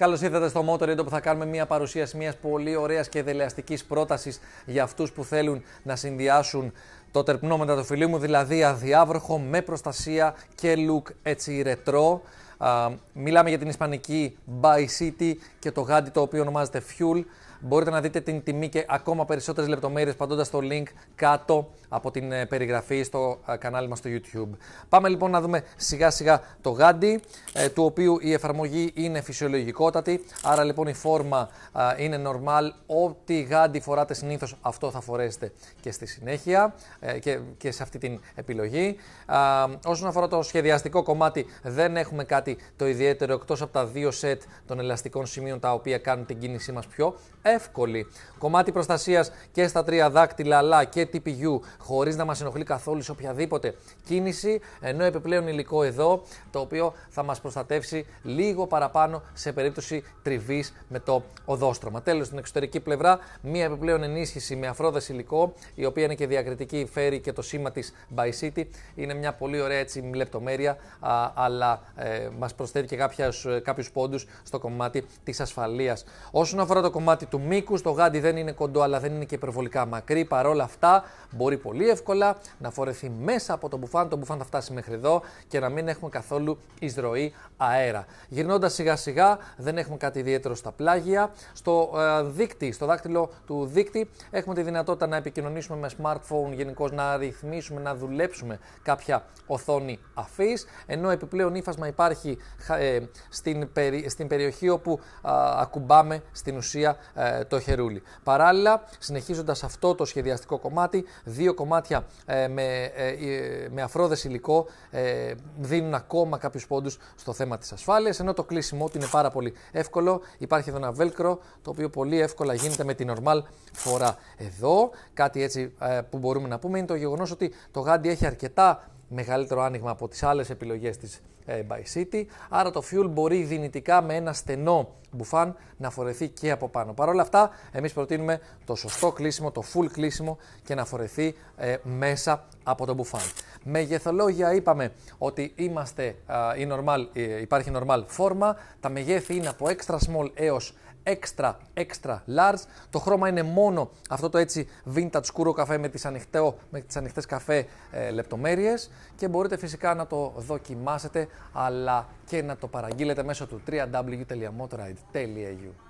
Καλώς ήρθατε στο Motor Edo που θα κάνουμε μια παρουσίαση μιας πολύ ωραίας και δελεαστικής πρότασης για αυτούς που θέλουν να συνδυάσουν το τερπνό φιλί μου, δηλαδή αδιάβροχο με προστασία και look έτσι ρετρό. μιλάμε για την ισπανική By City και το γάντι το οποίο ονομάζεται Fuel. Μπορείτε να δείτε την τιμή και ακόμα περισσότερες λεπτομέρειες παντώντα το link κάτω από την ε, περιγραφή στο ε, κανάλι μας στο YouTube. Πάμε λοιπόν να δούμε σιγά σιγά το γάντι, ε, του οποίου η εφαρμογή είναι φυσιολογικότατη. Άρα λοιπόν η φόρμα είναι normal. Ό,τι γάντι φοράτε συνήθως, αυτό θα φορέσετε και στη συνέχεια και, σε αυτή την επιλογή. Όσον αφορά το σχεδιαστικό κομμάτι, δεν έχουμε κάτι το ιδιαίτερο εκτός από τα δύο σετ των ελαστικών σημείων τα οποία κάνουν την κίνησή μας πιο εύκολη. Κομμάτι προστασίας και στα τρία δάκτυλα αλλά και TPU χωρίς να μας ενοχλεί καθόλου σε οποιαδήποτε κίνηση. Ενώ επιπλέον υλικό εδώ το οποίο θα μας προστατεύσει λίγο παραπάνω σε περίπτωση τριβής με το οδόστρωμα. Τέλος, στην εξωτερική πλευρά, μία επιπλέον ενίσχυση με αφρόδες υλικό, η οποία είναι και διακριτική, φέρει και το σήμα της By City. Είναι μια πολύ ωραία έτσι, λεπτομέρεια, αλλά ε, μας προσθέτει και ε, κάποιους πόντους στο κομμάτι της ασφαλείας. Όσον αφορά το κομμάτι του του μήκου. Το γάντι δεν είναι κοντό, αλλά δεν είναι και υπερβολικά μακρύ. Παρόλα αυτά, μπορεί πολύ εύκολα να φορεθεί μέσα από το μπουφάν. Το μπουφάν θα φτάσει μέχρι εδώ και να μην έχουμε καθόλου εισρωή αέρα. Γυρνώντας σιγά-σιγά, δεν έχουμε κάτι ιδιαίτερο στα πλάγια. Στο, ε, δίκτυ, στο δάκτυλο του δίκτυ έχουμε τη δυνατότητα να επικοινωνήσουμε με smartphone, γενικώ να ρυθμίσουμε, να δουλέψουμε κάποια οθόνη αφής. Ενώ επιπλέον ύφασμα υπάρχει ε, στην, περι, στην περιοχή όπου ακουμπάμε στην ουσία ε, ε, το χερούλι. Παράλληλα, συνεχίζοντας αυτό το σχεδιαστικό κομμάτι, δύο κομμάτια ε, με, ε, ε με αφρόδες υλικό δίνουν ακόμα κάποιους πόντους στο θέμα της ασφάλειας. Ενώ το κλείσιμο του είναι πάρα πολύ εύκολο. Υπάρχει εδώ ένα βέλκρο το οποίο πολύ εύκολα γίνεται με την ορμαλ φορά. Εδώ κάτι έτσι που μπορούμε να πούμε είναι το γεγονός ότι το γάντι έχει αρκετά μεγαλύτερο άνοιγμα από τις άλλες επιλογές της ε, By City. Άρα το Fuel μπορεί δυνητικά με ένα στενό μπουφάν να φορεθεί και από πάνω. Παρ' όλα αυτά, εμείς προτείνουμε το σωστό κλείσιμο, το full κλείσιμο και να φορεθεί ε, μέσα από το μπουφάν. Με Μεγεθολόγια είπαμε ότι είμαστε, η normal, ε, υπάρχει normal φόρμα, τα μεγέθη είναι από extra small έως extra, extra large. Το χρώμα είναι μόνο αυτό το έτσι vintage σκούρο καφέ με τις, ανοιχτέ, με τις ανοιχτές καφέ ε, λεπτομέρειες και μπορείτε φυσικά να το δοκιμάσετε αλλά και να το παραγγείλετε μέσω του www.motoride.eu.